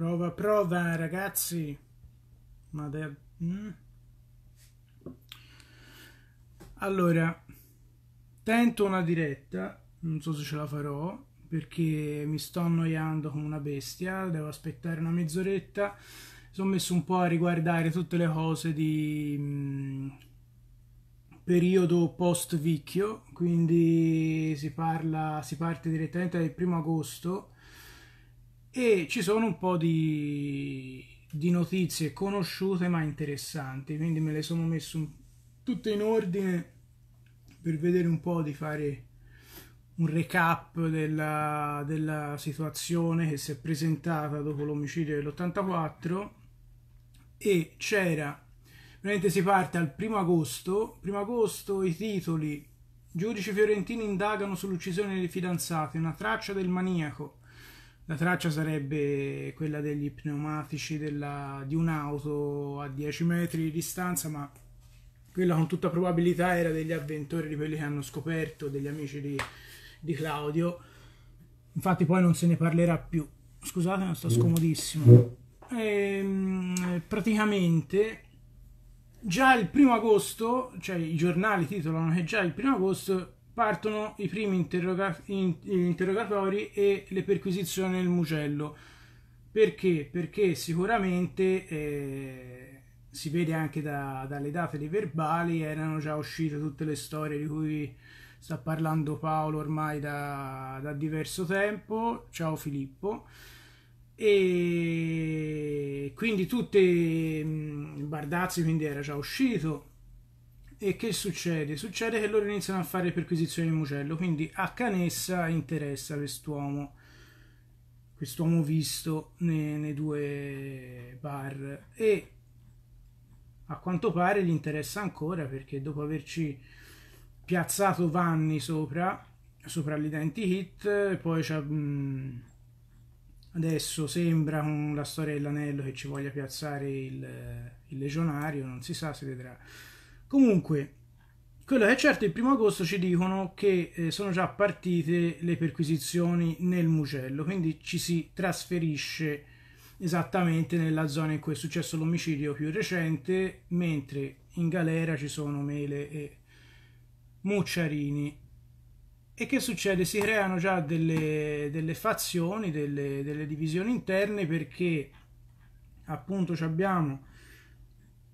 Prova, prova, ragazzi. Ma de... Mm. Allora, tento una diretta, non so se ce la farò, perché mi sto annoiando come una bestia, devo aspettare una mezz'oretta. Sono messo un po' a riguardare tutte le cose di mm, periodo post-vicchio, quindi si, parla, si parte direttamente dal primo agosto e ci sono un po' di, di notizie conosciute ma interessanti, quindi me le sono messe tutte in ordine per vedere un po' di fare un recap della, della situazione che si è presentata dopo l'omicidio dell'84 e c'era ovviamente si parte al primo agosto. Primo agosto i titoli: Giudici fiorentini indagano sull'uccisione dei fidanzati, una traccia del maniaco. La traccia sarebbe quella degli pneumatici della, di un'auto a 10 metri di distanza, ma quella con tutta probabilità era degli avventori di quelli che hanno scoperto, degli amici di, di Claudio. Infatti poi non se ne parlerà più. Scusate, ma sto mm. scomodissimo. Mm. E, ehm, praticamente già il primo agosto, cioè i giornali titolano che già il primo agosto partono i primi interroga- in- interrogatori e le perquisizioni nel Mugello. Perché? Perché sicuramente eh, si vede anche da, dalle date dei verbali, erano già uscite tutte le storie di cui sta parlando Paolo ormai da, da diverso tempo. Ciao Filippo e quindi tutte mm, Bardazzi quindi era già uscito e che succede? Succede che loro iniziano a fare perquisizioni di Mucello, quindi a Canessa interessa quest'uomo, quest'uomo visto nei, nei due bar e a quanto pare gli interessa ancora perché dopo averci piazzato Vanni sopra, sopra l'identikit, poi c'è... Mh, mm, Adesso sembra con la storia dell'anello che ci voglia piazzare il, il legionario, non si sa, se vedrà. Comunque, quello che è certo, il primo agosto ci dicono che eh, sono già partite le perquisizioni nel Mugello, quindi ci si trasferisce esattamente nella zona in cui è successo l'omicidio più recente, mentre in galera ci sono Mele e Mucciarini. E che succede? Si creano già delle, delle fazioni, delle, delle divisioni interne perché appunto abbiamo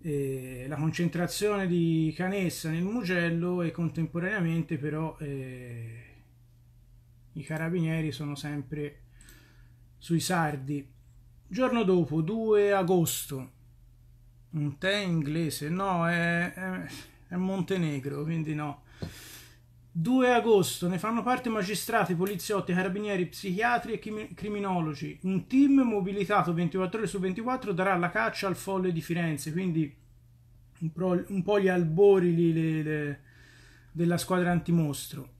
eh, la concentrazione di canessa nel Mugello e contemporaneamente però eh, i carabinieri sono sempre sui sardi. Giorno dopo, 2 agosto, un tè inglese, no, è, è, è Montenegro, quindi no. 2 agosto ne fanno parte magistrati, poliziotti, carabinieri, psichiatri e chimi- criminologi. Un team mobilitato 24 ore su 24 darà la caccia al folle di Firenze, quindi un, pro- un po' gli albori li, le, le, della squadra antimostro.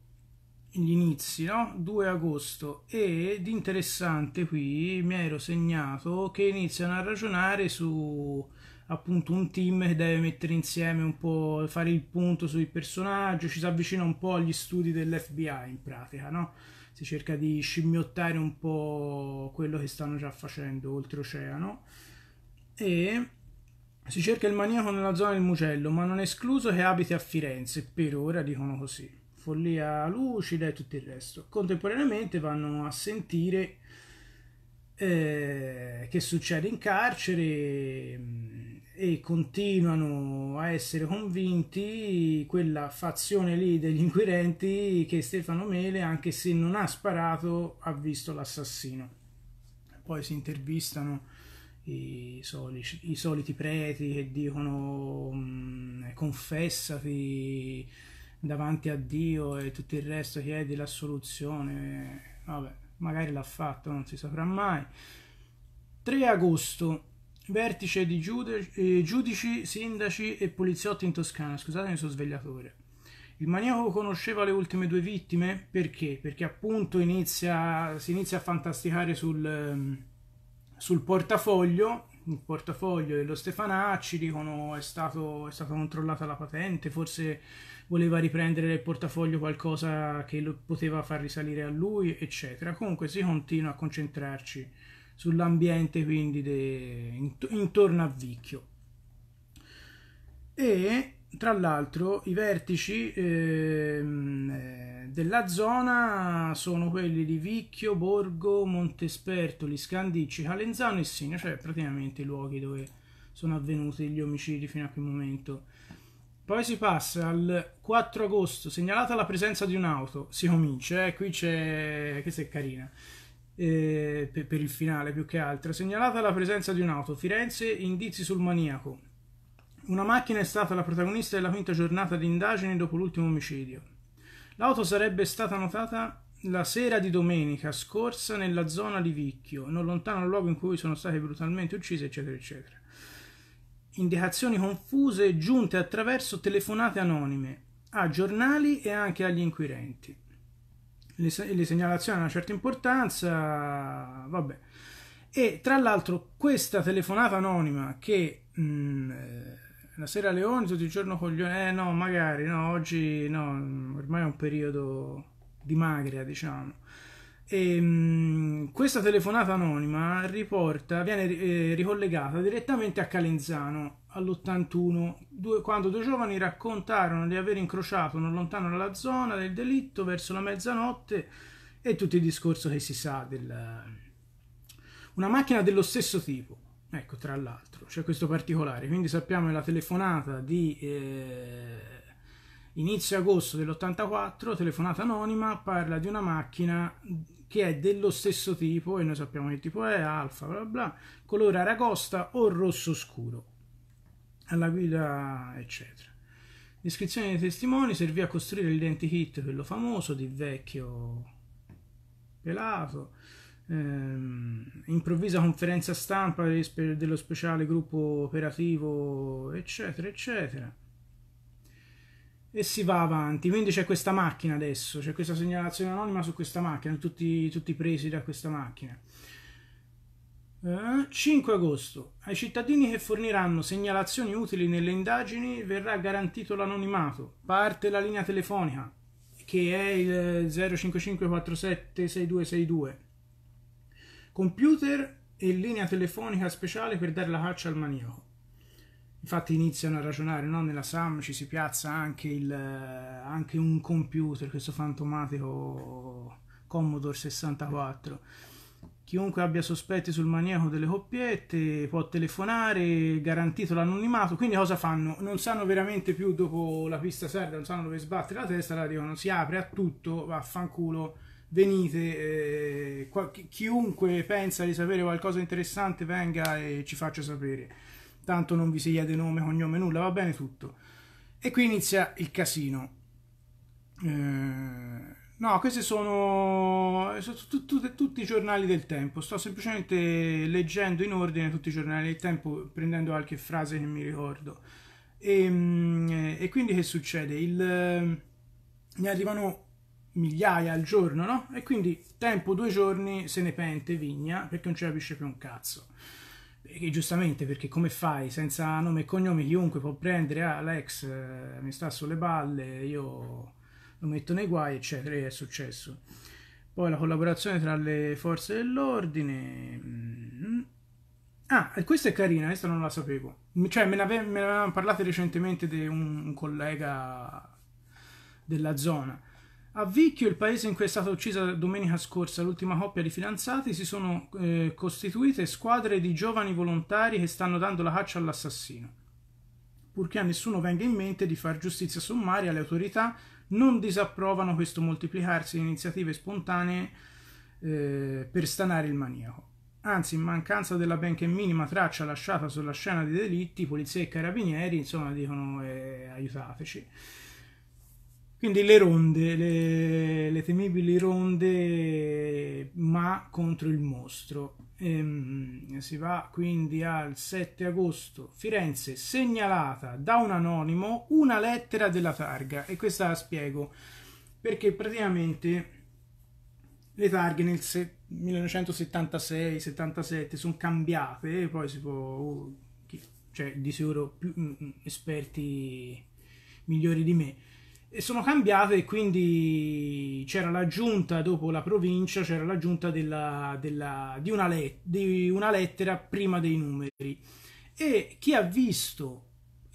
Gli inizi, no? 2 agosto. E di interessante qui mi ero segnato che iniziano a ragionare su appunto un team che deve mettere insieme un po', fare il punto sul personaggio, ci si avvicina un po' agli studi dell'FBI in pratica, no? Si cerca di scimmiottare un po' quello che stanno già facendo oltreoceano e si cerca il maniaco nella zona del Mugello, ma non è escluso che abiti a Firenze, per ora dicono così. Follia lucida e tutto il resto. Contemporaneamente vanno a sentire eh, che succede in carcere mm, e continuano a essere convinti quella fazione lì degli inquirenti che Stefano Mele, anche se non ha sparato, ha visto l'assassino. Poi si intervistano i, solici, i soliti preti che dicono mm, confessati davanti a Dio e tutto il resto chiedi l'assoluzione. Vabbè, magari l'ha fatto, non si saprà mai. 3 agosto vertice di giudici, eh, giudici, sindaci e poliziotti in Toscana. Scusate, mi sono svegliato ora. Il maniaco conosceva le ultime due vittime perché? Perché appunto inizia, si inizia a fantasticare sul, ehm, sul portafoglio il portafoglio dello Stefanacci, dicono è, stato, è stata controllata la patente, forse voleva riprendere nel portafoglio qualcosa che lo poteva far risalire a lui, eccetera. Comunque si continua a concentrarci sull'ambiente quindi de, intorno a Vicchio. E tra l'altro i vertici ehm, eh, della zona sono quelli di Vicchio, Borgo, Montesperto, Liscandicci, Calenzano e Sino, cioè praticamente i luoghi dove sono avvenuti gli omicidi fino a quel momento. Poi si passa al 4 agosto, segnalata la presenza di un'auto, si comincia, eh, qui c'è, questa è carina, eh, per, per il finale più che altro. Segnalata la presenza di un'auto, Firenze, indizi sul maniaco. Una macchina è stata la protagonista della quinta giornata di indagini dopo l'ultimo omicidio. L'auto sarebbe stata notata la sera di domenica scorsa nella zona di Vicchio, non lontano dal luogo in cui sono state brutalmente uccise, eccetera, eccetera. Indicazioni confuse giunte attraverso telefonate anonime a giornali e anche agli inquirenti le, le segnalazioni hanno una certa importanza, vabbè. E tra l'altro questa telefonata anonima che mh, mm, eh, la sera Leoni, tutto il giorno coglione, eh no, magari, no, oggi no, mm, ormai è un periodo di magria, diciamo. E, mh, mm, questa telefonata anonima riporta, viene eh, ricollegata direttamente a Calenzano all'81, due, quando due giovani raccontarono di aver incrociato non lontano dalla zona del delitto verso la mezzanotte e tutto il discorso che si sa del... Una macchina dello stesso tipo, ecco, tra l'altro, c'è questo particolare, quindi sappiamo che la telefonata di... Eh, inizio agosto dell'84, telefonata anonima, parla di una macchina che è dello stesso tipo, e noi sappiamo che tipo è, alfa, bla bla, colore aragosta o rosso scuro alla guida, eccetera. L'iscrizione dei testimoni servì a costruire l'identikit, quello famoso di vecchio pelato, ehm, improvvisa conferenza stampa dello speciale gruppo operativo, eccetera, eccetera. E si va avanti, quindi c'è questa macchina adesso, c'è questa segnalazione anonima su questa macchina, tutti, tutti presi da questa macchina. 5 eh? agosto. Ai cittadini che forniranno segnalazioni utili nelle indagini verrà garantito l'anonimato. Parte la linea telefonica che è il 055476262. Eh, computer e linea telefonica speciale per dare la caccia al maniaco. Infatti iniziano a ragionare, no? nella SAM ci si piazza anche, il, eh, anche un computer, questo fantomatico Commodore 64 Chiunque abbia sospetti sul maniaco delle coppiette può telefonare, garantito l'anonimato. Quindi cosa fanno? Non sanno veramente più dopo la pista serra, non sanno dove sbattere la testa, allora dicono si apre a tutto, vaffanculo, venite, eh, qual- chiunque pensa di sapere qualcosa di interessante venga e ci faccia sapere. Tanto non vi si chiede nome, cognome, nulla, va bene tutto. E qui inizia il casino. Eh No, questi sono, sono tutti, i giornali del tempo. Sto semplicemente leggendo in ordine tutti i giornali del tempo, prendendo qualche frase che mi ricordo. E, ehm, eh, e quindi che succede? Il, ehm, ne arrivano migliaia al giorno, no? E quindi tempo due giorni se ne pente Vigna perché non ci capisce più un cazzo. E giustamente perché come fai senza nome e cognome chiunque può prendere ah, Alex eh, mi sta sulle balle, io lo metto nei guai, eccetera, e è successo. Poi la collaborazione tra le forze dell'ordine... Mm. Ah, questa è carina, questa non la sapevo. Cioè, me ne, ave- avevano parlato recentemente di un, un collega della zona. A Vicchio, il paese in cui è stata uccisa domenica scorsa l'ultima coppia di fidanzati, si sono eh, costituite squadre di giovani volontari che stanno dando la caccia all'assassino. Purché a nessuno venga in mente di far giustizia sommaria alle autorità non disapprovano questo moltiplicarsi di iniziative spontanee eh, per stanare il maniaco. Anzi, in mancanza della benché minima traccia lasciata sulla scena dei delitti, polizia e carabinieri, insomma, dicono eh, aiutateci. Quindi le ronde, le, le temibili ronde, ma contro il mostro. Ehm, si va quindi al 7 agosto. Firenze segnalata da un anonimo una lettera della targa. E questa la spiego perché praticamente le targhe nel 1976-77 sono cambiate, poi si può, oh, cioè di sicuro più mh, mm, mm, esperti migliori di me sono cambiate e quindi c'era l'aggiunta dopo la provincia, c'era l'aggiunta della, della, di, una let, di, una lettera prima dei numeri. E chi ha visto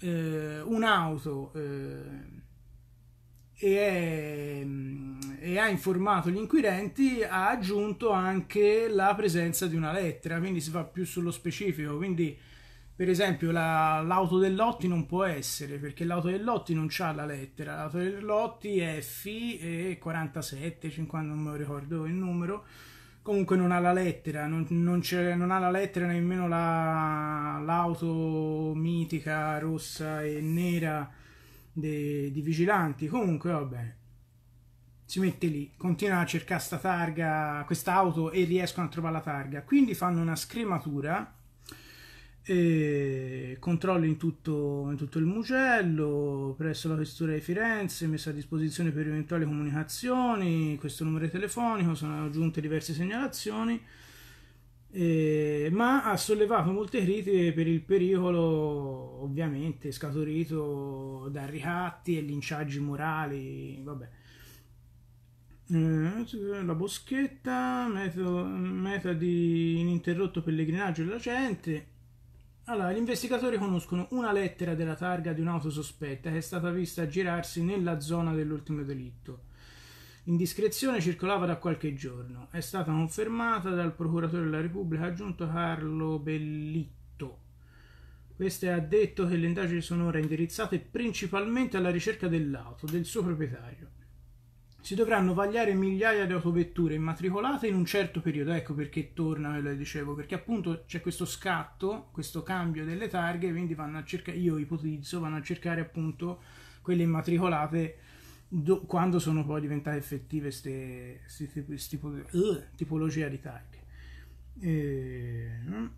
eh, un'auto eh, e, è, e, ha informato gli inquirenti ha aggiunto anche la presenza di una lettera, quindi si fa più sullo specifico. Quindi per esempio la, l'auto del Lotti non può essere perché l'auto del Lotti non c'ha la lettera l'auto del Lotti è FI47 50 non me lo ricordo il numero comunque non ha la lettera non, non, non ha la lettera nemmeno la, l'auto mitica rossa e nera de, di vigilanti comunque vabbè si mette lì, continua a cercare questa targa, questa auto e riescono a trovare la targa. Quindi fanno una scrematura e controlli in tutto, in tutto, il Mugello, presso la questura di Firenze, messa a disposizione per eventuali comunicazioni, questo numero telefonico, sono aggiunte diverse segnalazioni, eh, ma ha sollevato molte critiche per il pericolo ovviamente scaturito da ricatti e linciaggi morali, vabbè. Eh, la boschetta, metodo, meta di ininterrotto pellegrinaggio della gente, allora, gli investigatori conoscono una lettera della targa di un'auto sospetta che è stata vista girarsi nella zona dell'ultimo delitto. L'indiscrezione circolava da qualche giorno. È stata confermata dal procuratore della Repubblica aggiunto Carlo Bellitto. Queste ha detto che le indagini sono ora indirizzate principalmente alla ricerca dell'auto, del suo proprietario si dovranno vagliare migliaia di autovetture immatricolate in un certo periodo, ecco perché torna ve lo dicevo, perché appunto c'è questo scatto, questo cambio delle targhe, quindi vanno a cercare, io ipotizzo, vanno a cercare appunto quelle immatricolate do, quando sono poi diventate effettive queste uh, eh, tipologia di targhe. E... Ehm,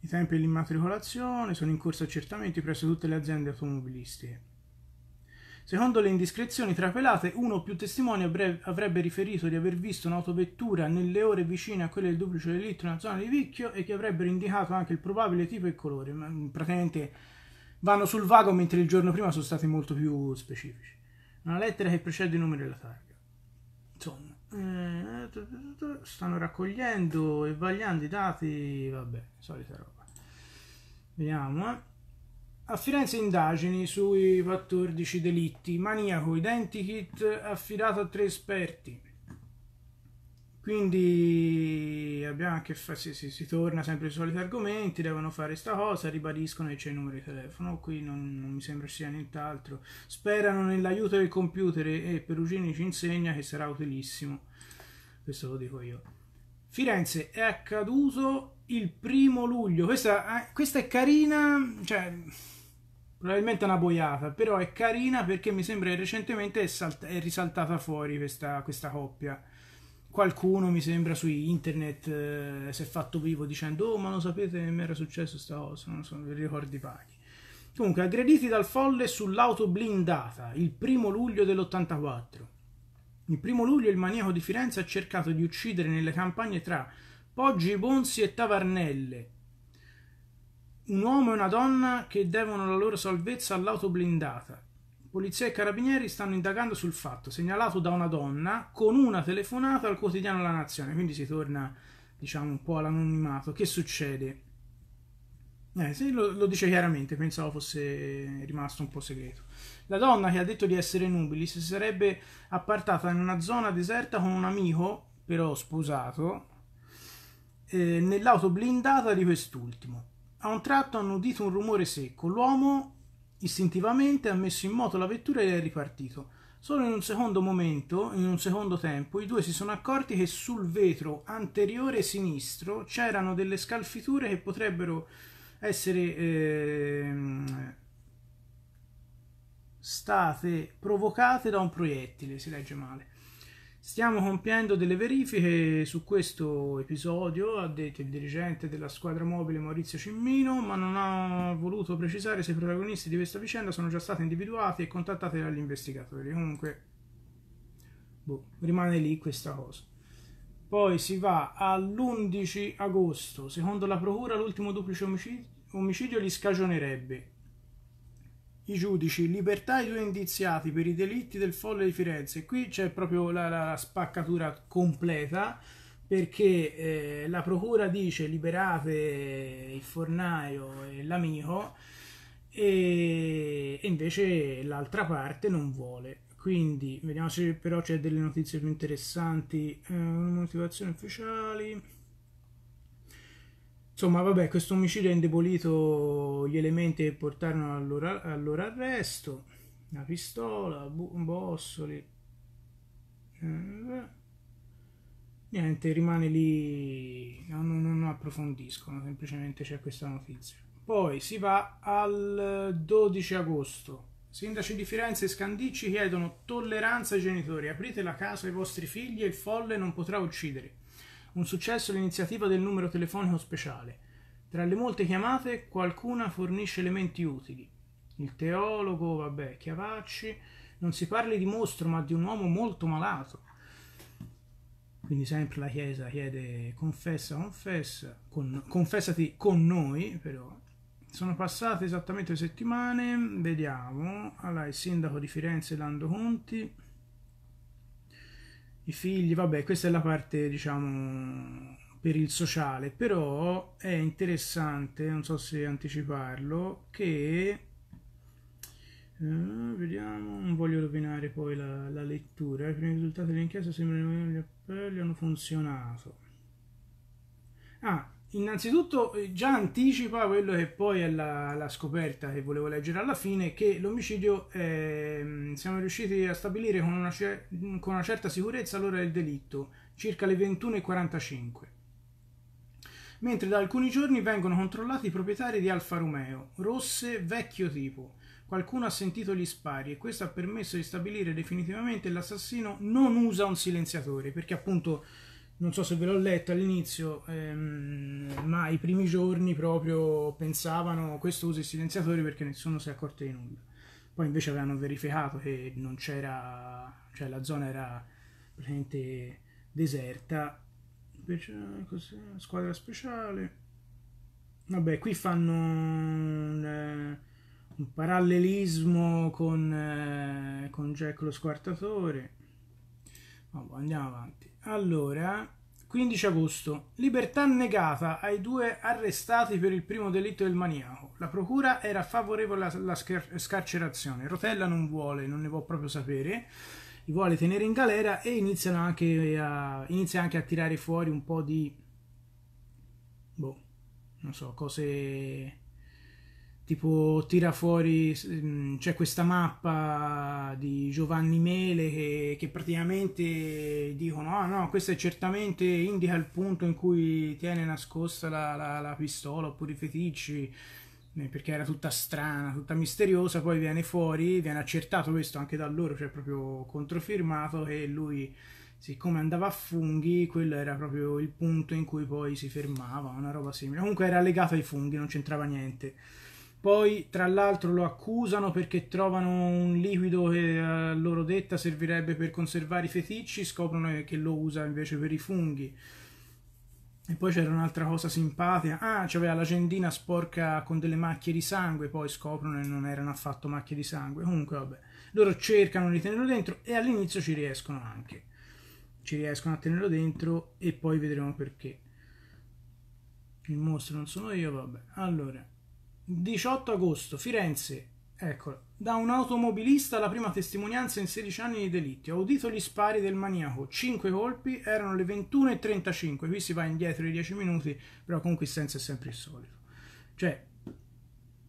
I tempi dell'immatricolazione sono in corso accertamenti presso tutte le aziende automobilistiche. Secondo le indiscrezioni trapelate, uno o più testimoni avrebbe riferito di aver visto un'autovettura nelle ore vicine a quelle del duplice delitto nella zona di Vicchio e che avrebbero indicato anche il probabile tipo e colore. Ma mm, praticamente vanno sul vago mentre il giorno prima sono stati molto più specifici. Una lettera che precede i numeri della targa. Insomma, eh, stanno raccogliendo e vagliando i dati, vabbè, solita roba. Vediamo, eh. A Firenze indagini sui 14 delitti, maniaco identikit affidato a tre esperti. Quindi abbiamo anche fa- si, si, si, torna sempre ai soliti argomenti, devono fare questa cosa, ribadiscono che c'è il numero di telefono, qui non, non mi sembra sia nient'altro. Sperano nell'aiuto del computer e Perugini ci insegna che sarà utilissimo. Questo lo dico io. Firenze è accaduto il primo luglio. Questa, eh, questa è carina, cioè Probabilmente una boiata, però è carina perché mi sembra che recentemente è, salt- è risaltata fuori questa, questa, coppia. Qualcuno mi sembra su internet eh, si è fatto vivo dicendo oh ma lo sapete mi era successo questa cosa, non so, ricordi paghi. Comunque, aggrediti dal folle sull'auto blindata il primo luglio dell'84. Il primo luglio il maniaco di Firenze ha cercato di uccidere nelle campagne tra Poggi Bonzi e Tavarnelle un uomo e una donna che devono la loro salvezza all'auto blindata. Polizia e carabinieri stanno indagando sul fatto, segnalato da una donna con una telefonata al quotidiano La Nazione, quindi si torna diciamo un po' all'anonimato. Che succede? Eh, sì, lo, lo, dice chiaramente, pensavo fosse rimasto un po' segreto. La donna che ha detto di essere nubili si sarebbe appartata in una zona deserta con un amico, però sposato, eh, nell'auto blindata di quest'ultimo. A un tratto hanno udito un rumore secco. L'uomo istintivamente ha messo in moto la vettura ed è ripartito. Solo in un secondo momento, in un secondo tempo, i due si sono accorti che sul vetro anteriore sinistro c'erano delle scalfiture che potrebbero essere ehm, state provocate da un proiettile, si legge male. Stiamo compiendo delle verifiche su questo episodio, ha detto il dirigente della squadra mobile Maurizio Cimmino, ma non ha voluto precisare se i protagonisti di questa vicenda sono già stati individuati e contattati dagli investigatori. Comunque, boh, rimane lì questa cosa. Poi si va all'11 agosto. Secondo la procura l'ultimo duplice omicidio, omicidio li scagionerebbe i giudici, libertà ai due indiziati per i delitti del folle di Firenze. Qui c'è proprio la, la spaccatura completa perché eh, la procura dice liberate eh, il fornaio e l'amico e, e invece l'altra parte non vuole. Quindi vediamo se però c'è delle notizie più interessanti. Eh, motivazioni ufficiali. Insomma, vabbè, questo omicidio ha indebolito gli elementi che portarono al loro, al loro arresto. Una pistola, bu- bossoli. Eh, niente, rimane lì, non, non approfondiscono, semplicemente c'è questa notizia. Poi si va al 12 agosto. Sindaci di Firenze e Scandicci chiedono tolleranza ai genitori. Aprite la casa ai vostri figli e il folle non potrà uccidere. Un successo l'iniziativa del numero telefonico speciale. Tra le molte chiamate qualcuna fornisce elementi utili. Il teologo, vabbè, Chiavacci, non si parli di mostro ma di un uomo molto malato. Quindi sempre la Chiesa chiede confessa, confessa, con, confessati con noi però. Sono passate esattamente settimane, vediamo, allora il sindaco di Firenze Lando Conti i figli, vabbè, questa è la parte, diciamo, per il sociale, però è interessante, non so se anticiparlo, che... Eh, vediamo, non voglio rovinare poi la, la lettura, eh, i primi risultati dell'inchiesta sembrano che gli appelli hanno funzionato. Ah, Innanzitutto eh, già anticipa quello che poi è la, la, scoperta che volevo leggere alla fine, che l'omicidio è, ehm, siamo riusciti a stabilire con una, con una certa sicurezza l'ora del delitto, circa le 21.45, mentre da alcuni giorni vengono controllati i proprietari di Alfa Romeo, rosse vecchio tipo. Qualcuno ha sentito gli spari e questo ha permesso di stabilire definitivamente che l'assassino non usa un silenziatore, perché appunto non so se ve l'ho letto all'inizio, ehm, ma i primi giorni proprio pensavano questo uso i silenziatori perché nessuno si è accorto di nulla. Poi invece avevano verificato che non c'era, cioè la zona era praticamente deserta. Invece, così, squadra speciale. Vabbè, qui fanno un, eh, un parallelismo con, eh, con Jack lo squartatore. Vabbè, andiamo avanti. Allora, 15 agosto. Libertà negata ai due arrestati per il primo delitto del maniaco. La procura era favorevole alla scar- scarcerazione. Rotella non vuole, non ne può proprio sapere. Li vuole tenere in galera e iniziano anche a, inizia anche a tirare fuori un po' di... Boh, non so, cose tipo tira fuori mm, c'è questa mappa di Giovanni Mele che, che praticamente dicono ah no questo certamente indica il punto in cui tiene nascosta la, la, la pistola oppure i feticci eh, perché era tutta strana, tutta misteriosa, poi viene fuori, viene accertato questo anche da loro, cioè proprio controfirmato e lui siccome andava a funghi, quello era proprio il punto in cui poi si fermava, una roba simile. Comunque era legato ai funghi, non c'entrava niente. Poi, tra l'altro, lo accusano perché trovano un liquido che a loro detta servirebbe per conservare i feticci, scoprono che lo usa invece per i funghi. E poi c'era un'altra cosa simpatica. Ah, c'aveva la cendina sporca con delle macchie di sangue, poi scoprono che non erano affatto macchie di sangue. Comunque, vabbè. Loro cercano di tenerlo dentro e all'inizio ci riescono anche. Ci riescono a tenerlo dentro e poi vedremo perché. Il mostro non sono io, vabbè. Allora. 18 agosto, Firenze. Eccolo. Da un automobilista la prima testimonianza in 16 anni di delitti. ha udito gli spari del maniaco. 5 colpi, erano le 21.35. Qui si va indietro di 10 minuti, però comunque il senso è sempre il solito. Cioè,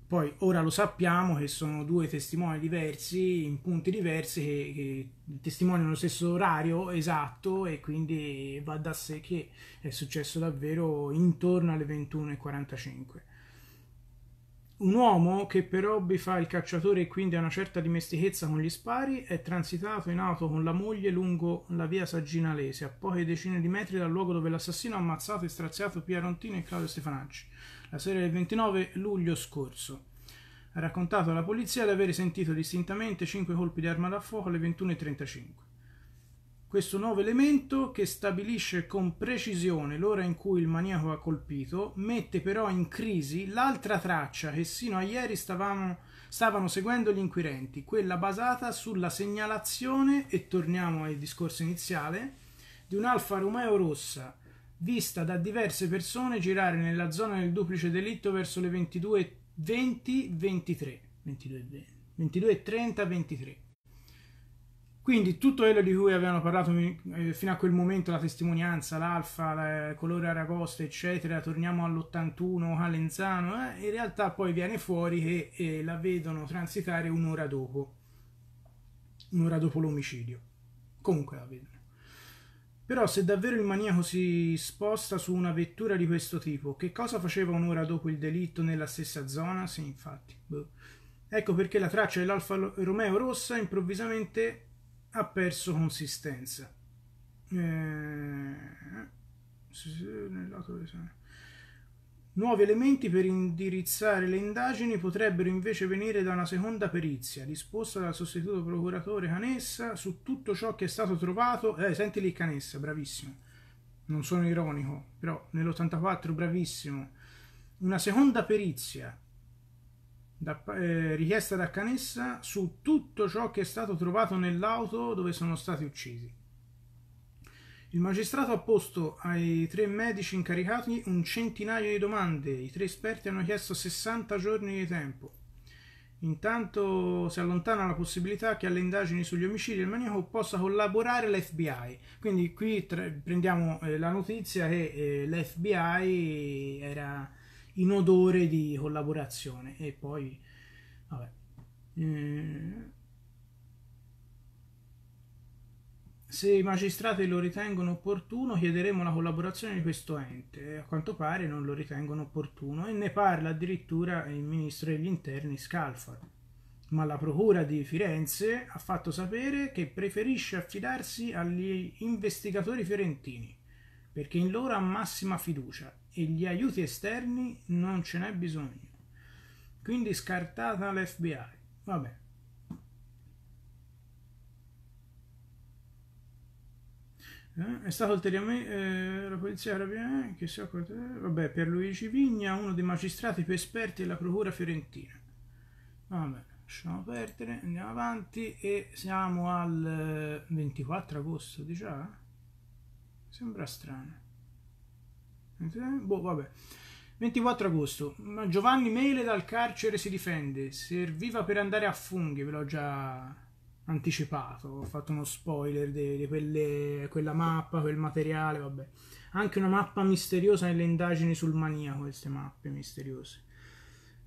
poi ora lo sappiamo che sono due testimoni diversi, in punti diversi, che, che testimoniano lo stesso orario esatto e quindi va da sé che è successo davvero intorno alle 21.45. Un uomo che per hobby fa il cacciatore e quindi ha una certa dimestichezza con gli spari è transitato in auto con la moglie lungo la via Sagginalese, a poche decine di metri dal luogo dove l'assassino ha ammazzato e straziato Pia Rontino e Claudio Stefanacci, la sera del 29 luglio scorso. Ha raccontato alla polizia di aver sentito distintamente 5 colpi di arma da fuoco alle 21.35 questo nuovo elemento che stabilisce con precisione l'ora in cui il maniaco ha colpito, mette però in crisi l'altra traccia che sino a ieri stavamo, stavano seguendo gli inquirenti, quella basata sulla segnalazione, e torniamo al discorso iniziale, di un'Alfa Romeo rossa, vista da diverse persone girare nella zona del duplice delitto verso le 22.20-23. 22.30-23. Quindi tutto quello di cui avevano parlato eh, fino a quel momento, la testimonianza, l'alfa, la, colore aragosta, eccetera, torniamo all'81 Calenzano, eh, in realtà poi viene fuori che eh, la vedono transitare un'ora dopo, un'ora dopo l'omicidio. Comunque la vedono. Però se davvero il maniaco si sposta su una vettura di questo tipo, che cosa faceva un'ora dopo il delitto nella stessa zona? Sì, infatti. Boh. Ecco perché la traccia dell'Alfa Romeo rossa improvvisamente ha perso consistenza. Eh, Nuovi elementi per indirizzare le indagini potrebbero invece venire da una seconda perizia, disposta dal sostituto procuratore Canessa su tutto ciò che è stato trovato. Eh, senti lì Canessa, bravissimo. Non sono ironico, però nell'84 bravissimo. Una seconda perizia da, eh, richiesta da Canessa su tutto ciò che è stato trovato nell'auto dove sono stati uccisi. Il magistrato ha posto ai tre medici incaricati un centinaio di domande, i tre esperti hanno chiesto 60 giorni di tempo. Intanto si allontana la possibilità che alle indagini sugli omicidi il maniaco possa collaborare l'FBI. Quindi qui tre, prendiamo eh, la notizia che eh, l'FBI era in odore di collaborazione e poi vabbè eh, se i magistrati lo ritengono opportuno chiederemo la collaborazione di questo ente a quanto pare non lo ritengono opportuno e ne parla addirittura il ministro degli interni Scalfaro ma la procura di Firenze ha fatto sapere che preferisce affidarsi agli investigatori fiorentini perché in loro ha massima fiducia e gli aiuti esterni non ce n'è bisogno. Quindi scartata l'FBI. Vabbè. Eh, è stato ulteriormente eh, la polizia arabia che si occupa vabbè, per Luigi Vigna, uno dei magistrati più esperti della procura fiorentina. Vabbè, lasciamo perdere, andiamo avanti e siamo al 24 eh, agosto di già. Ah? Sembra strano. Boh, vabbè. 24 agosto. Giovanni Mele dal carcere si difende. Serviva per andare a funghi, ve l'ho già anticipato. Ho fatto uno spoiler di quella mappa, quel materiale, vabbè. Anche una mappa misteriosa nelle indagini sul maniaco, queste mappe misteriose.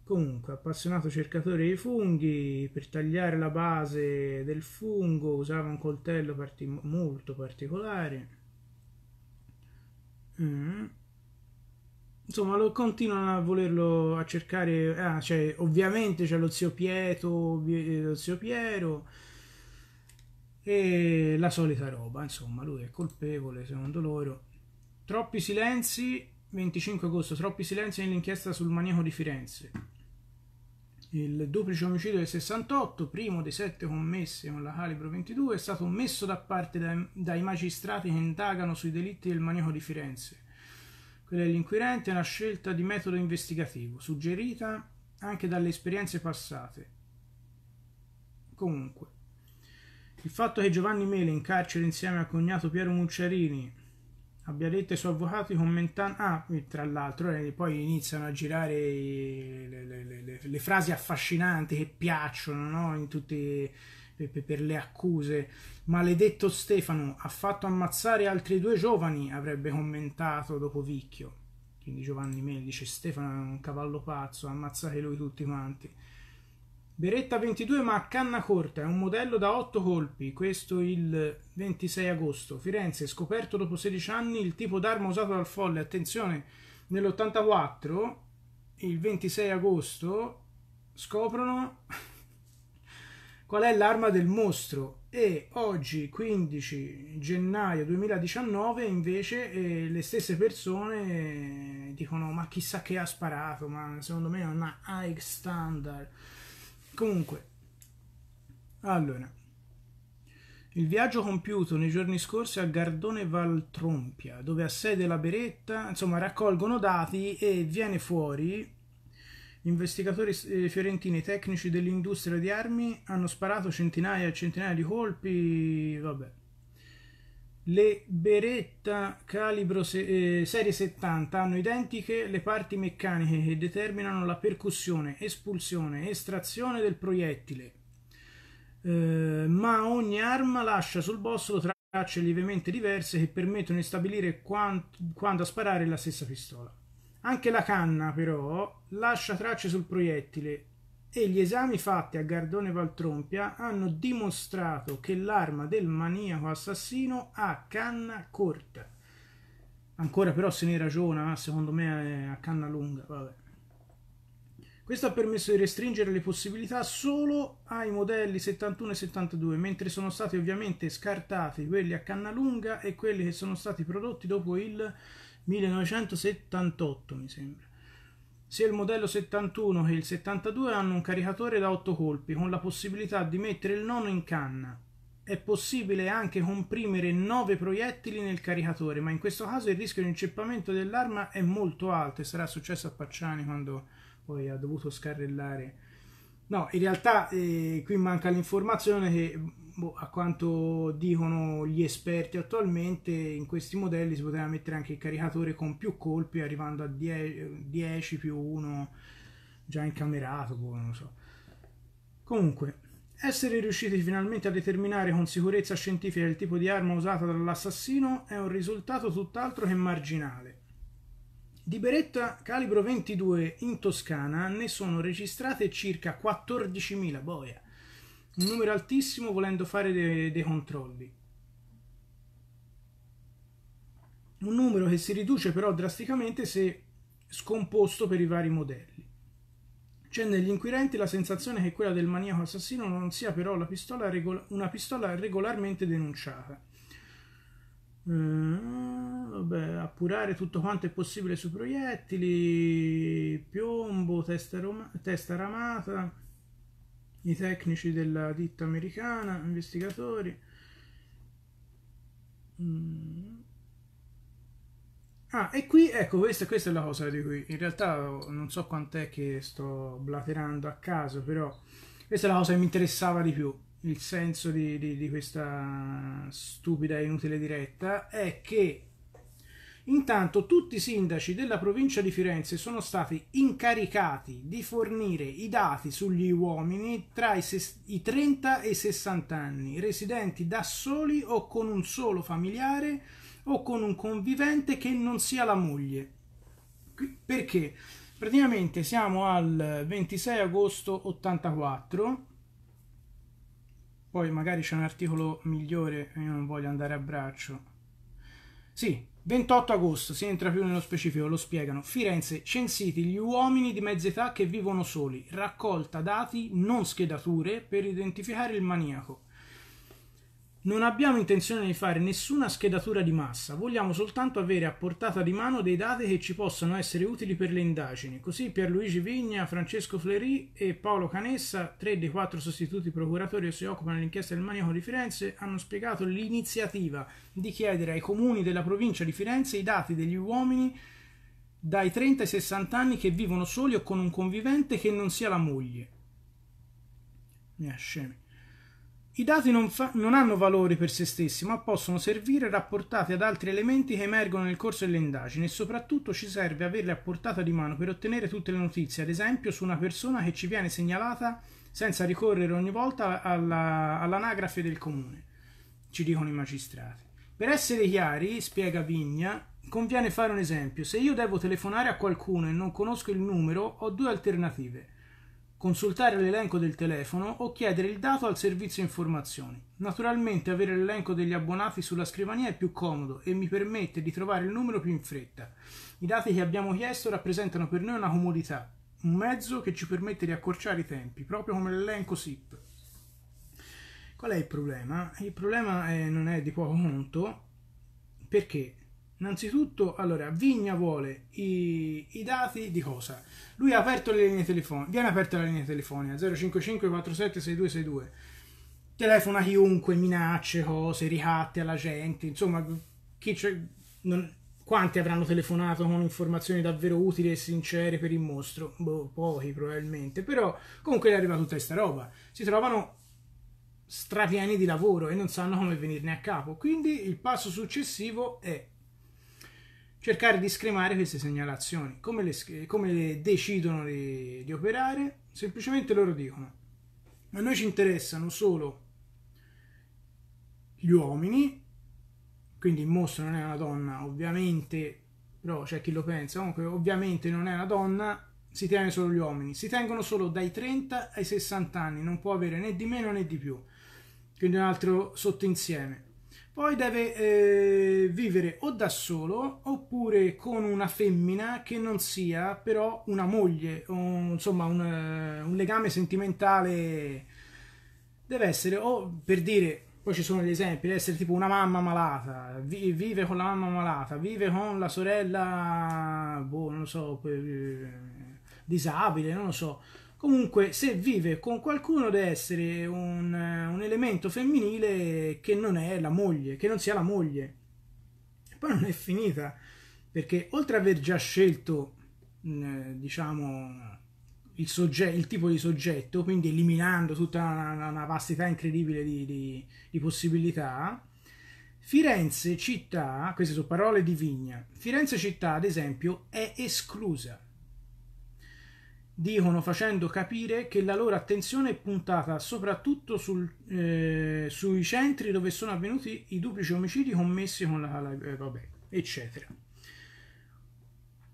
Comunque, appassionato cercatore di funghi, per tagliare la base del fungo usava un coltello parti- molto particolare. Mm insomma lo, continuano a volerlo a cercare ah, cioè, ovviamente c'è lo zio Pietro eh, lo zio Piero e la solita roba insomma lui è colpevole secondo loro troppi silenzi 25 agosto troppi silenzi nell'inchiesta sul maniaco di Firenze il duplice omicidio del 68 primo dei sette commessi con la calibro 22 è stato messo da parte dai, dai magistrati che indagano sui delitti del maniaco di Firenze quella dell'inquirente è una scelta di metodo investigativo, suggerita anche dalle esperienze passate. Comunque, il fatto che Giovanni Mele in carcere insieme al cognato Piero Mucciarini abbia detto ai suoi avvocati commentando ah tra l'altro eh, poi iniziano a girare le, le, le, le frasi affascinanti che piacciono no? in tutti per le accuse. Maledetto Stefano ha fatto ammazzare altri due giovani, avrebbe commentato dopo Vicchio. Quindi Giovanni Mel dice Stefano è un cavallo pazzo, ammazzate lui tutti quanti. Beretta 22 ma a canna corta, è un modello da 8 colpi, questo il 26 agosto. Firenze, scoperto dopo 16 anni il tipo d'arma usato dal folle, attenzione, nell'84, il 26 agosto, scoprono qual è l'arma del mostro e oggi 15 gennaio 2019 invece eh, le stesse persone eh, dicono ma chissà che ha sparato ma secondo me è una high standard comunque allora il viaggio compiuto nei giorni scorsi a Gardone Valtrompia dove ha sede la Beretta insomma raccolgono dati e viene fuori Investigatori eh, fiorentini tecnici dell'industria di armi hanno sparato centinaia e centinaia di colpi. Vabbè. Le Beretta calibro se- eh, serie 70 hanno identiche le parti meccaniche che determinano la percussione, espulsione, estrazione del proiettile. Eh, ma ogni arma lascia sul bossolo tracce lievemente diverse che permettono di stabilire quant- quando a sparare la stessa pistola. Anche la canna, però, lascia tracce sul proiettile e gli esami fatti a Gardone Valtrompia hanno dimostrato che l'arma del maniaco assassino ha canna corta. Ancora però se ne ragiona, ma secondo me è eh, a canna lunga, vabbè. Questo ha permesso di restringere le possibilità solo ai modelli 71 e 72, mentre sono stati ovviamente scartati quelli a canna lunga e quelli che sono stati prodotti dopo il 1978 mi sembra. Sia il modello 71 che il 72 hanno un caricatore da 8 colpi con la possibilità di mettere il nono in canna. È possibile anche comprimere 9 proiettili nel caricatore, ma in questo caso il rischio di inceppamento dell'arma è molto alto e sarà successo a Pacciani quando poi ha dovuto scarrellare. No, in realtà eh, qui manca l'informazione che boh, a quanto dicono gli esperti attualmente, in questi modelli si poteva mettere anche il caricatore con più colpi, arrivando a 10 die- più 1 già incamerato, boh, non so. Comunque, essere riusciti finalmente a determinare con sicurezza scientifica il tipo di arma usata dall'assassino è un risultato tutt'altro che marginale. Di Beretta calibro 22 in Toscana ne sono registrate circa 14.000 boia un numero altissimo volendo fare dei, dei controlli. Un numero che si riduce però drasticamente se scomposto per i vari modelli. C'è negli inquirenti la sensazione che quella del maniaco assassino non sia però pistola una pistola regolarmente denunciata. Uh, vabbè, appurare tutto quanto è possibile sui proiettili, piombo, testa, testa ramata, i tecnici della ditta americana, investigatori. Mm. Ah, e qui, ecco, questa, questa, è la cosa di cui in realtà non so quant'è che sto blaterando a caso, però questa è la cosa che mi interessava di più, il senso di, di, di questa stupida e inutile diretta, è che Intanto tutti i sindaci della provincia di Firenze sono stati incaricati di fornire i dati sugli uomini tra i, ses- i 30 e i 60 anni, residenti da soli o con un solo familiare o con un convivente che non sia la moglie. Perché? Praticamente siamo al 26 agosto 84 poi magari c'è un articolo migliore io non voglio andare a braccio sì 28 agosto, si entra più nello specifico, lo spiegano. Firenze, censiti gli uomini di mezza età che vivono soli, raccolta dati, non schedature, per identificare il maniaco. Non abbiamo intenzione di fare nessuna schedatura di massa, vogliamo soltanto avere a portata di mano dei dati che ci possano essere utili per le indagini. Così Pierluigi Vigna, Francesco Fleury e Paolo Canessa, tre dei quattro sostituti procuratori che si occupano dell'inchiesta del maniaco di Firenze, hanno spiegato l'iniziativa di chiedere ai comuni della provincia di Firenze i dati degli uomini dai 30 ai 60 anni che vivono soli o con un convivente che non sia la moglie. Mi yeah, i dati non, fa- non hanno valore per se stessi, ma possono servire rapportati ad altri elementi che emergono nel corso delle indagini e soprattutto ci serve averli a portata di mano per ottenere tutte le notizie, ad esempio su una persona che ci viene segnalata senza ricorrere ogni volta alla- all'anagrafe del comune, ci dicono i magistrati. Per essere chiari, spiega Vigna, conviene fare un esempio. Se io devo telefonare a qualcuno e non conosco il numero, ho due alternative consultare l'elenco del telefono o chiedere il dato al servizio informazioni. Naturalmente avere l'elenco degli abbonati sulla scrivania è più comodo e mi permette di trovare il numero più in fretta. I dati che abbiamo chiesto rappresentano per noi una comodità, un mezzo che ci permette di accorciare i tempi, proprio come l'elenco SIP. Qual è il problema? Il problema è, eh, non è di poco conto perché Innanzitutto, allora, Vigna vuole i, i, dati di cosa? Lui ha aperto le linee telefoniche, viene aperta la linea telefonica 055 47 6262. Telefona chiunque, minacce, cose, ricatti alla gente, insomma, non, quanti avranno telefonato con informazioni davvero utili e sincere per il mostro? Boh, pochi probabilmente, però comunque gli arriva tutta questa roba. Si trovano strapieni di lavoro e non sanno come venirne a capo. Quindi il passo successivo è cercare di scremare queste segnalazioni. Come, le, come le decidono di, di operare? Semplicemente loro dicono, a noi ci interessano solo gli uomini, quindi il mostro non è una donna, ovviamente, però c'è chi lo pensa, comunque ovviamente non è una donna, si tiene solo gli uomini, si tengono solo dai 30 ai 60 anni, non può avere né di meno né di più, quindi un altro sottoinsieme. Poi deve eh, vivere o da solo oppure con una femmina che non sia però una moglie, o, insomma un, eh, un legame sentimentale deve essere o per dire poi ci sono gli esempi, deve essere tipo una mamma malata, vi, vive con la mamma malata, vive con la sorella, boh, non lo so, per, eh, disabile, non lo so, Comunque, se vive con qualcuno deve essere un, eh, un elemento femminile che non è la moglie, che non sia la moglie. E poi non è finita, perché oltre ad aver già scelto, diciamo, il, soggetto, il, tipo di soggetto, quindi eliminando tutta una, una vastità incredibile di, di, di, possibilità. Firenze città, queste sono parole di Vigna, Firenze città ad esempio è esclusa dicono facendo capire che la loro attenzione è puntata soprattutto sul, eh, sui centri dove sono avvenuti i duplici omicidi commessi con la, la eh, vabbè, eccetera.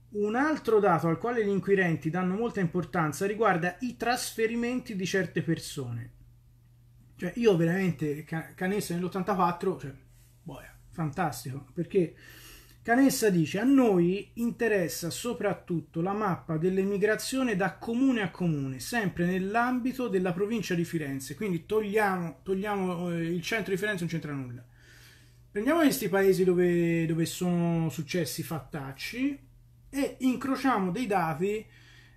Un altro dato al quale gli inquirenti danno molta importanza riguarda i trasferimenti di certe persone. Cioè, io veramente, Canessa nell'84, cioè, boia, fantastico, perché Canessa dice a noi interessa soprattutto la mappa dell'emigrazione da comune a comune, sempre nell'ambito della provincia di Firenze, quindi togliamo, togliamo eh, il centro di Firenze, non c'entra nulla. Prendiamo questi paesi dove, dove sono successi i fattacci e incrociamo dei dati,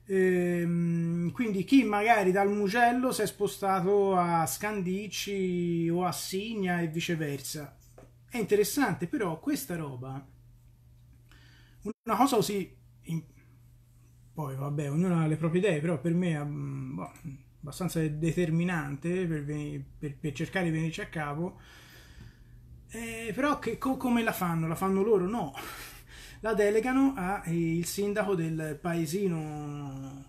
ehm, quindi chi magari dal Mugello si è spostato a Scandici o a Signa e viceversa. È interessante però questa roba una cosa così... In... Poi vabbè, ognuno ha le proprie idee, però per me è mm, boh, abbastanza determinante per, venire, per, per, cercare di venirci a capo. Eh, però che, co- come la fanno? La fanno loro? No. La delegano al eh, sindaco del paesino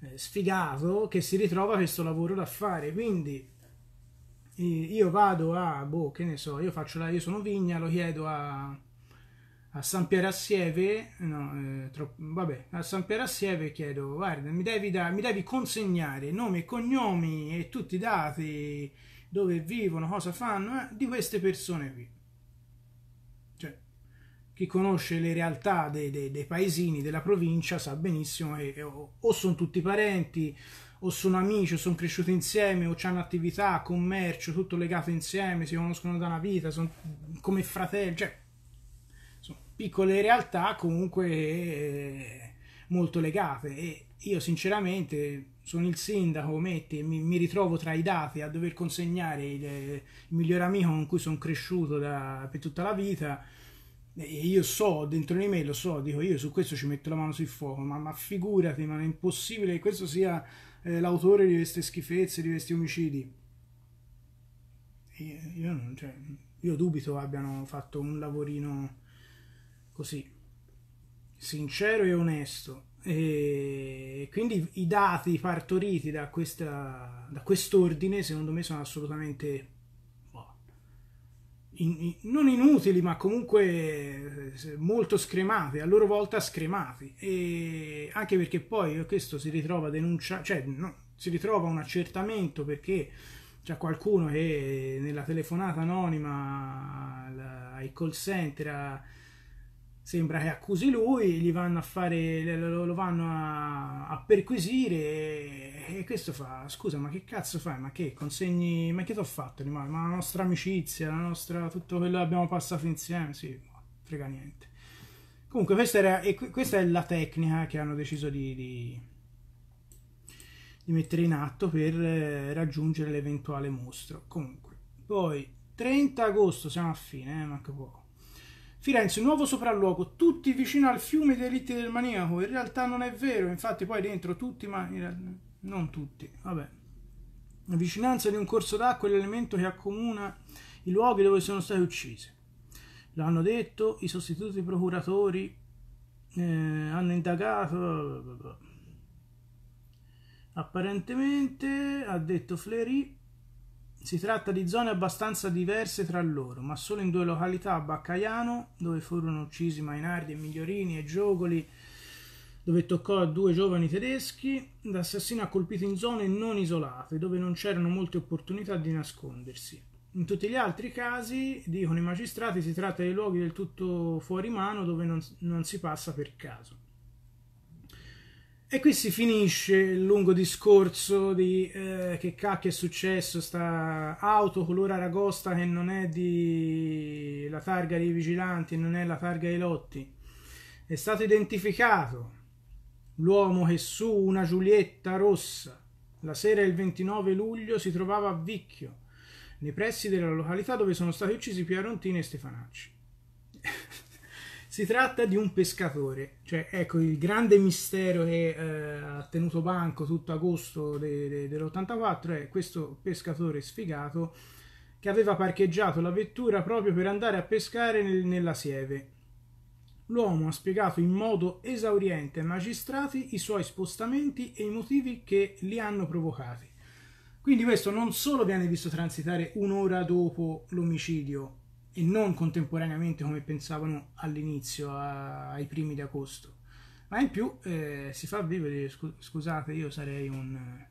eh, sfigato che si ritrova questo lavoro da fare. Quindi io vado a, boh, che ne so, io faccio la, io sono vigna, lo chiedo a, a San Pierassieve, no, eh, troppo, vabbè, a San Pierassieve chiedo, guarda, mi devi, da, mi devi consegnare nome e cognomi e tutti i dati, dove vivono, cosa fanno, eh, di queste persone qui. Cioè, chi conosce le realtà dei, dei, dei paesini, della provincia, sa benissimo che eh, o, o sono tutti parenti, o sono amici, o sono cresciuti insieme, o hanno attività, commercio, tutto legato insieme, si conoscono da una vita, sono come fratelli, cioè piccole realtà comunque eh, molto legate e io sinceramente sono il sindaco, metti, mi, mi ritrovo tra i dati a dover consegnare il, il miglior amico con cui sono cresciuto da, per tutta la vita e io so, dentro di me lo so, dico io su questo ci metto la mano sul fuoco, ma, ma figurati, ma è impossibile che questo sia eh, l'autore di queste schifezze, di questi omicidi. Io, io, non, cioè, io dubito abbiano fatto un lavorino così sincero e onesto. E quindi i dati partoriti da, questa, da quest'ordine, secondo me, sono assolutamente boh, in, in, non inutili, ma comunque eh, molto scremati, a loro volta scremati. E anche perché poi questo si ritrova denuncia, cioè no, si ritrova un accertamento perché c'è qualcuno che nella telefonata anonima ai call center. ha, sembra che accusi lui, gli vanno a fare, lo, lo vanno a, a perquisire e, e, questo fa, scusa ma che cazzo fai, ma che consegni, ma che ti ho fatto di male, ma la nostra amicizia, la nostra, tutto quello che abbiamo passato insieme, sì, frega niente. Comunque questa, era, e questa è la tecnica che hanno deciso di, di, di mettere in atto per eh, raggiungere l'eventuale mostro. Comunque, poi 30 agosto, siamo a fine, eh, manca poco. Firenze, nuovo sopralluogo, tutti vicino al fiume dei ritti del maniaco. In realtà non è vero, infatti poi dentro tutti, ma non tutti, vabbè. La vicinanza di un corso d'acqua è l'elemento che accomuna i luoghi dove sono stati uccisi. Lo hanno detto i sostituti procuratori, eh, hanno indagato. Apparentemente, ha detto Fleury, si tratta di zone abbastanza diverse tra loro, ma solo in due località, a Baccaiano, dove furono uccisi Mainardi e Migliorini e Giogoli, dove toccò a due giovani tedeschi, l'assassino ha colpito in zone non isolate, dove non c'erano molte opportunità di nascondersi. In tutti gli altri casi, dicono i magistrati, si tratta di luoghi del tutto fuori mano dove non, non si passa per caso. E qui si finisce il lungo discorso di eh, che cacchio è successo sta auto color aragosta che non è di la targa dei vigilanti, non è la targa dei lotti. È stato identificato l'uomo che su una Giulietta rossa la sera del 29 luglio si trovava a Vicchio, nei pressi della località dove sono stati uccisi Piarontini e Stefanacci. Si tratta di un pescatore, cioè ecco il grande mistero che eh, ha tenuto banco tutto agosto de- de- dell'84 è questo pescatore sfigato che aveva parcheggiato la vettura proprio per andare a pescare nel- nella Sieve. L'uomo ha spiegato in modo esauriente ai magistrati i suoi spostamenti e i motivi che li hanno provocati. Quindi questo non solo viene visto transitare un'ora dopo l'omicidio, e non contemporaneamente come pensavano all'inizio, a, ai primi di agosto. Ma in più eh, si fa vivere, scu- scusate, io sarei un, eh,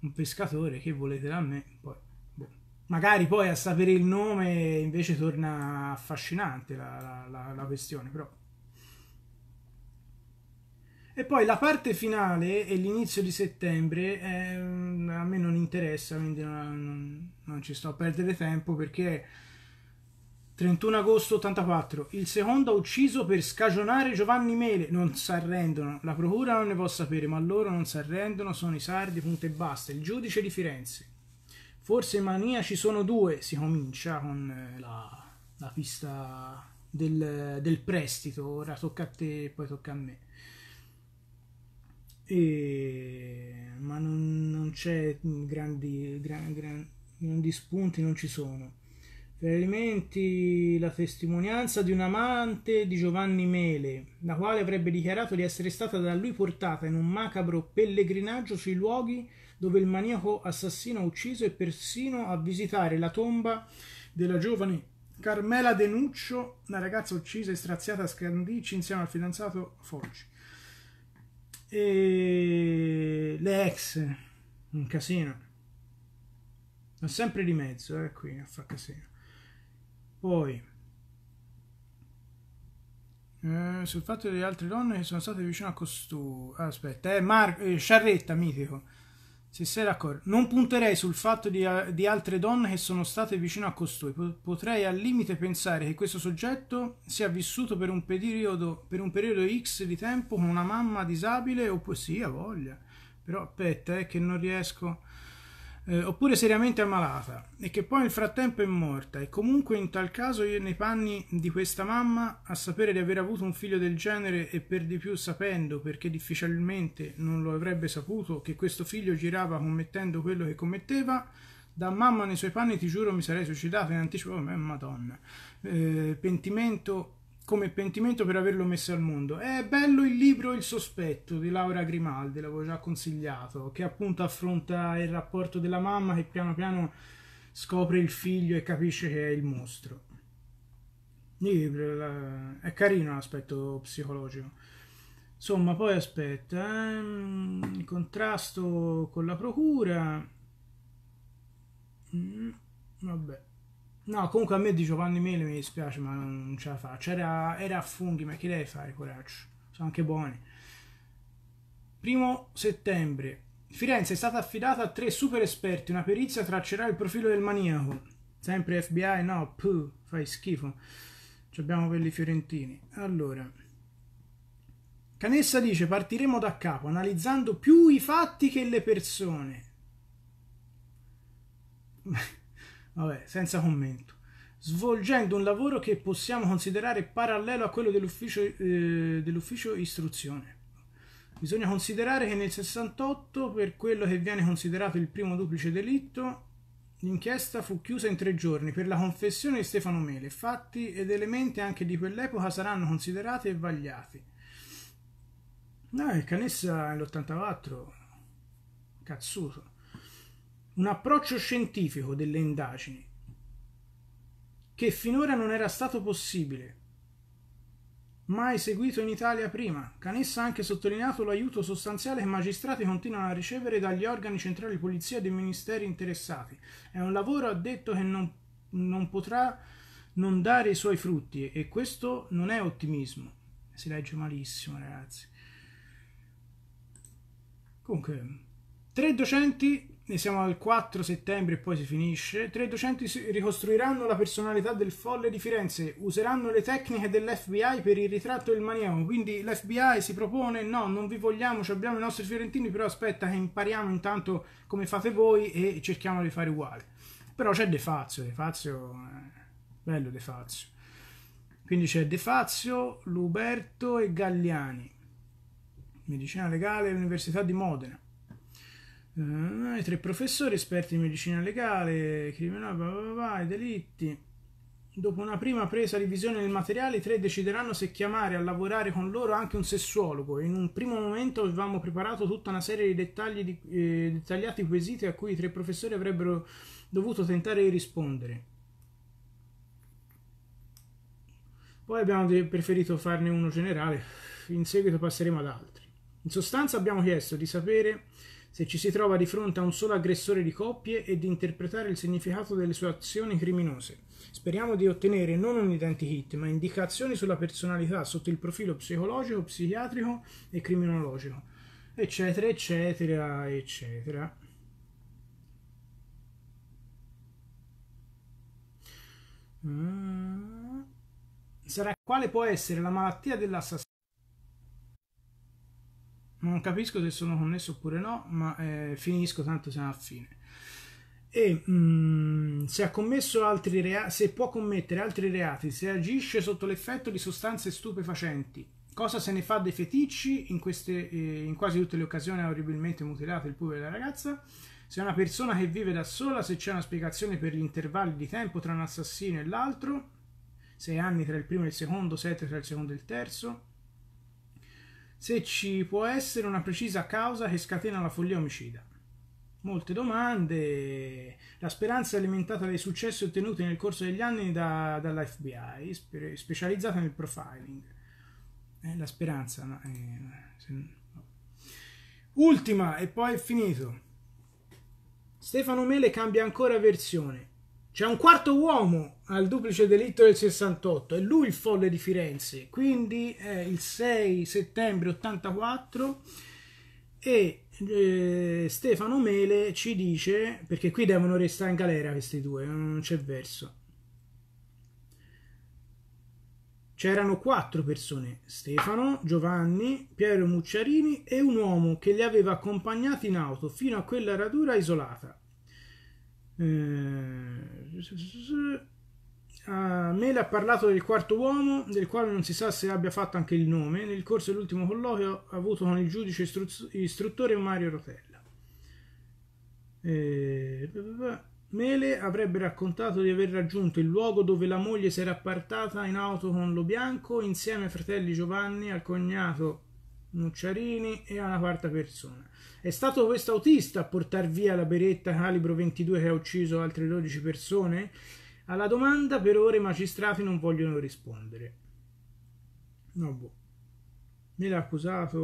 un, pescatore che volete da me. Poi, boh. Magari poi a sapere il nome invece torna affascinante la, la, la, la questione, però. E poi la parte finale e l'inizio di settembre eh, a me non interessa, quindi non, non, non, ci sto a perdere tempo perché 31 agosto 84. Il secondo ha ucciso per scagionare Giovanni Mele. Non si arrendono. La procura non ne può sapere, ma loro non si arrendono. Sono i sardi, punto e basta. Il giudice di Firenze. Forse in mania ci sono due. Si comincia con eh, la, la pista del, del, prestito. Ora tocca a te, e poi tocca a me. E... Ma non, non c'è grandi, gran, gran, grandi spunti, non ci sono. Tra gli elementi la testimonianza di un amante di Giovanni Mele, la quale avrebbe dichiarato di essere stata da lui portata in un macabro pellegrinaggio sui luoghi dove il maniaco assassino ha ucciso e persino a visitare la tomba della giovane Carmela Denuccio, la ragazza uccisa e straziata a Scandici insieme al fidanzato Foggi. E le ex, un casino. Ho sempre di mezzo, eh, qui a fa casino. Poi, eh, sul fatto delle altre donne che sono state vicino a costui. Ah, aspetta, eh, Mar- eh, Sciarretta, mitico. Se sei d'accordo, non punterei sul fatto di, eh, di, altre donne che sono state vicino a costui. Potrei al limite pensare che questo soggetto sia vissuto per un periodo, per un periodo X di tempo con una mamma disabile oppure sì, a voglia. Però aspetta, è eh, che non riesco eh, oppure seriamente ammalata e che poi nel frattempo è morta e comunque in tal caso io nei panni di questa mamma a sapere di aver avuto un figlio del genere e per di più sapendo perché difficilmente non lo avrebbe saputo che questo figlio girava commettendo quello che commetteva da mamma nei suoi panni ti giuro mi sarei suicidato in anticipo oh, madonna eh, pentimento come pentimento per averlo messo al mondo. È bello il libro Il sospetto di Laura Grimaldi, l'avevo già consigliato, che appunto affronta il rapporto della mamma che piano piano scopre il figlio e capisce che è il mostro. È carino l'aspetto psicologico. Insomma, poi aspetta, ehm, contrasto con la procura. Mm, vabbè. No, comunque a me di Giovanni Mele mi dispiace, ma non ce la faccio. Era, era a funghi, ma che devi fare, coraggio? Sono anche buoni. Primo settembre. Firenze è stata affidata a tre super esperti. Una perizia traccerà il profilo del maniaco. Sempre FBI? No, puh, fai schifo. Ci abbiamo quelli fiorentini. Allora. Canessa dice partiremo da capo, analizzando più i fatti che le persone. Vabbè, senza commento. Svolgendo un lavoro che possiamo considerare parallelo a quello dell'ufficio, eh, dell'ufficio istruzione. Bisogna considerare che nel 68, per quello che viene considerato il primo duplice delitto, l'inchiesta fu chiusa in tre giorni per la confessione di Stefano Mele. Fatti ed elementi anche di quell'epoca saranno considerati e vagliati. No, ah, il Canessa nell'84, cazzuto un approccio scientifico delle indagini che finora non era stato possibile mai seguito in Italia prima. Canessa ha anche sottolineato l'aiuto sostanziale che i magistrati continuano a ricevere dagli organi centrali di polizia e dei ministeri interessati. È un lavoro, ha detto, che non, non potrà non dare i suoi frutti e questo non è ottimismo. Si legge malissimo, ragazzi. Comunque, tre docenti ne siamo al 4 settembre e poi si finisce. Tre docenti ricostruiranno la personalità del folle di Firenze, useranno le tecniche dell'FBI per il ritratto del maniaco. Quindi l'FBI si propone: no, non vi vogliamo, abbiamo i nostri fiorentini, però aspetta che impariamo intanto come fate voi e cerchiamo di fare uguale. Però c'è De Fazio, De Fazio, eh, bello De Fazio. Quindi c'è De Fazio, Luberto e Galliani, medicina legale, Università di Modena. Uh, tre professori esperti in medicina legale, criminale, bla bla bla, e delitti. Dopo una prima presa di visione del materiale, i tre decideranno se chiamare a lavorare con loro anche un sessuologo. In un primo momento avevamo preparato tutta una serie di dettagli di, eh, dettagliati quesiti a cui i tre professori avrebbero dovuto tentare di rispondere. Poi abbiamo preferito farne uno generale, in seguito passeremo ad altri. In sostanza abbiamo chiesto di sapere se ci si trova di fronte a un solo aggressore di coppie e di interpretare il significato delle sue azioni criminose. Speriamo di ottenere non un identikit, ma indicazioni sulla personalità sotto il profilo psicologico, psichiatrico e criminologico, eccetera, eccetera, eccetera. Ah. Sarà quale può essere la malattia dell'assassino? non capisco se sono connesso oppure no, ma eh, finisco tanto siamo a fine. E mh, mm, se ha commesso altri reati, se può commettere altri reati, se agisce sotto l'effetto di sostanze stupefacenti, cosa se ne fa dei feticci in, queste, eh, in quasi tutte le occasioni ha orribilmente mutilato il pubblico della ragazza? Se è una persona che vive da sola, se c'è una spiegazione per gli intervalli di tempo tra un assassino e l'altro, sei anni tra il primo e il secondo, sette tra il secondo e il terzo, se ci può essere una precisa causa che scatena la follia omicida. Molte domande, la speranza è alimentata dai successi ottenuti nel corso degli anni da, dall'FBI, spe, specializzata nel profiling. Eh, la speranza, no, eh, se, no. Ultima, e poi è finito. Stefano Mele cambia ancora versione. C'è un quarto uomo al duplice delitto del 68, è lui il folle di Firenze, quindi è il 6 settembre 84 e eh, Stefano Mele ci dice, perché qui devono restare in galera questi due, non c'è verso. C'erano quattro persone, Stefano, Giovanni, Piero Mucciarini e un uomo che li aveva accompagnati in auto fino a quella radura isolata. Eh, a ah, Mele ha parlato del quarto uomo, del quale non si sa se abbia fatto anche il nome, nel corso dell'ultimo colloquio avuto con il giudice istru- istruttore Mario Rotella. Eh, Mele avrebbe raccontato di aver raggiunto il luogo dove la moglie si era appartata in auto con lo bianco insieme ai fratelli Giovanni, al cognato Nucciarini e una quarta persona. È stato questo autista a portare via la beretta calibro 22 che ha ucciso altre 12 persone? Alla domanda per ora i magistrati non vogliono rispondere. No, boh. Me l'ha accusato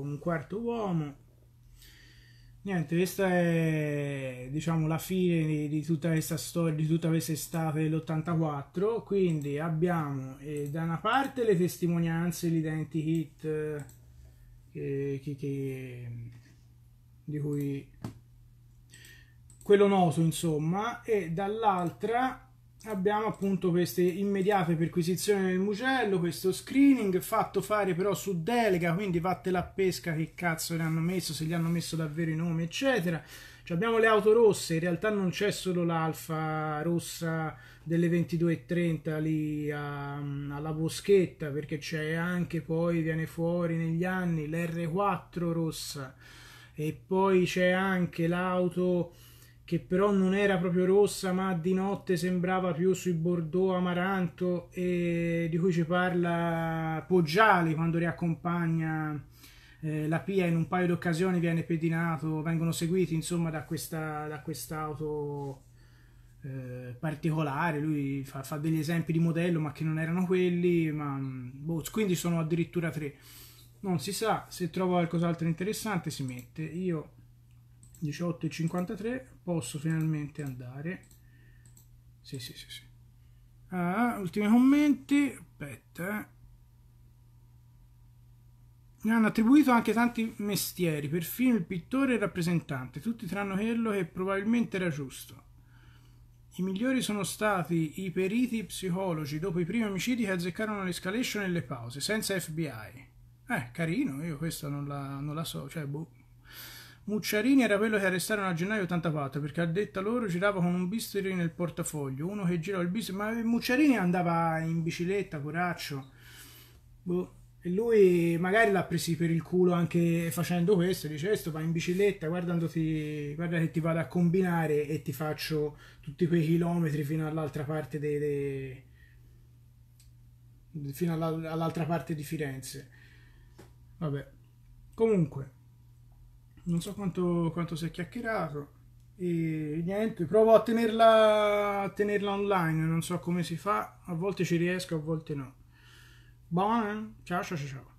un quarto uomo. Niente, questa è diciamo la fine di, di tutta questa storia, di tutta questa estate dell'84, quindi abbiamo eh, da una parte le testimonianze, l'identi hit eh, che, che, di cui quello noto insomma, e dall'altra abbiamo appunto queste immediate perquisizioni del mugello, questo screening fatto fare però su delega, quindi vattela la pesca che cazzo le hanno messo, se gli hanno messo davvero i nomi, eccetera. Cioè abbiamo le auto rosse, in realtà non c'è solo l'alfa rossa delle 22.30 lì a, alla boschetta, perché c'è anche poi, viene fuori negli anni, l'R4 rossa e poi c'è anche l'auto che però non era proprio rossa, ma di notte sembrava più sui Bordeaux amaranto, e di cui ci parla Poggiali quando riaccompagna eh, la Pia in un paio di occasioni, viene pedinato, vengono seguiti insomma da, questa, da quest'auto eh, particolare, lui fa, fa, degli esempi di modello ma che non erano quelli, ma, mm, boh, quindi sono addirittura tre. Non si sa, se trovo qualcos'altro interessante si mette. Io 18.53 posso finalmente andare sì sì sì, sì. Ah, ultimi commenti aspetta eh. mi hanno attribuito anche tanti mestieri perfino il pittore e il rappresentante tutti tranne quello che probabilmente era giusto i migliori sono stati i periti psicologi dopo i primi omicidi che azzeccarono l'escalation e le pause senza FBI eh carino io questa non la, non la so cioè boh Mucciarini era quello che arrestarono a gennaio 84 perché a detta loro girava con un bisturi nel portafoglio, uno che girava il bisturi, ma Mucciarini andava in bicicletta, coraccio. Boh. E lui magari l'ha presi per il culo anche facendo questo, dice questo eh, va in bicicletta, guardandoti, guarda che ti vado a combinare e ti faccio tutti quei chilometri fino all'altra parte dei, dei fino all'altra parte di Firenze. Vabbè. Comunque non so quanto, quanto si è chiacchierato e niente, provo a tenerla, a tenerla online, non so come si fa, a volte ci riesco, a volte no. Buon, ciao ciao. ciao.